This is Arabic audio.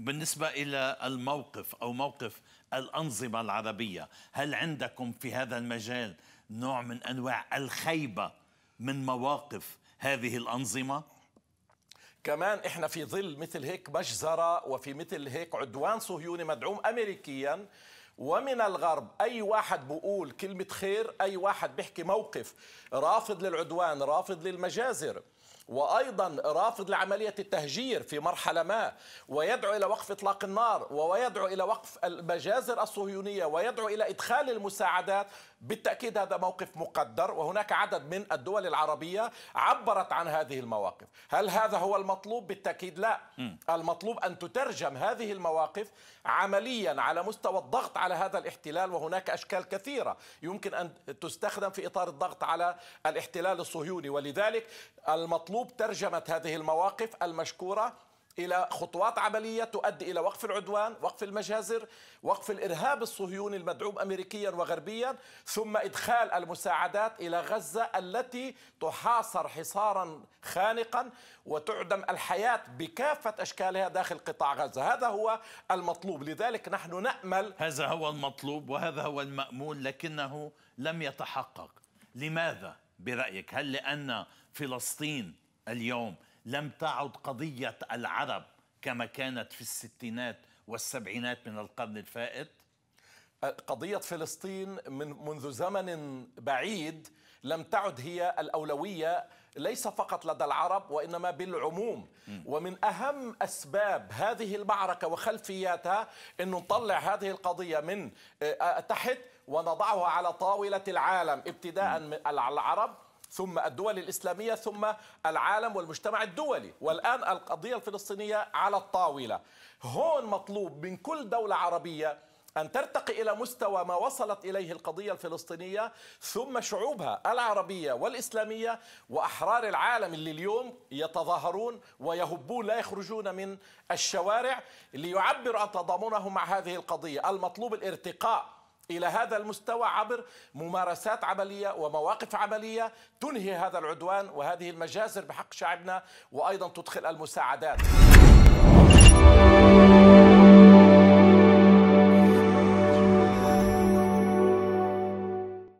بالنسبة إلى الموقف أو موقف الأنظمة العربية هل عندكم في هذا المجال نوع من أنواع الخيبة من مواقف هذه الأنظمة؟ كمان احنا في ظل مثل هيك مجزره وفي مثل هيك عدوان صهيوني مدعوم امريكيا ومن الغرب اي واحد بقول كلمه خير اي واحد بيحكي موقف رافض للعدوان رافض للمجازر وأيضا رافض لعملية التهجير في مرحلة ما ويدعو إلى وقف إطلاق النار ويدعو إلى وقف المجازر الصهيونية ويدعو إلى إدخال المساعدات بالتأكيد هذا موقف مقدر وهناك عدد من الدول العربية عبرت عن هذه المواقف هل هذا هو المطلوب؟ بالتأكيد لا المطلوب أن تترجم هذه المواقف عمليا على مستوى الضغط على هذا الاحتلال وهناك أشكال كثيرة يمكن أن تستخدم في إطار الضغط على الاحتلال الصهيوني ولذلك المطلوب اسلوب ترجمه هذه المواقف المشكوره الى خطوات عمليه تؤدي الى وقف العدوان، وقف المجازر، وقف الارهاب الصهيوني المدعوم امريكيا وغربيا، ثم ادخال المساعدات الى غزه التي تحاصر حصارا خانقا وتعدم الحياه بكافه اشكالها داخل قطاع غزه، هذا هو المطلوب، لذلك نحن نامل هذا هو المطلوب وهذا هو المامول لكنه لم يتحقق، لماذا برايك؟ هل لان فلسطين اليوم لم تعد قضية العرب كما كانت في الستينات والسبعينات من القرن الفائت قضية فلسطين من منذ زمن بعيد لم تعد هي الأولوية ليس فقط لدى العرب وإنما بالعموم ومن أهم أسباب هذه المعركة وخلفياتها أن نطلع هذه القضية من آه، تحت ونضعها على طاولة العالم ابتداء من العرب ثم الدول الإسلامية ثم العالم والمجتمع الدولي والآن القضية الفلسطينية على الطاولة هون مطلوب من كل دولة عربية أن ترتقي إلى مستوى ما وصلت إليه القضية الفلسطينية ثم شعوبها العربية والإسلامية وأحرار العالم اللي اليوم يتظاهرون ويهبون لا يخرجون من الشوارع ليعبروا عن تضامنهم مع هذه القضية المطلوب الارتقاء إلى هذا المستوى عبر ممارسات عملية ومواقف عملية تنهي هذا العدوان وهذه المجازر بحق شعبنا وأيضا تدخل المساعدات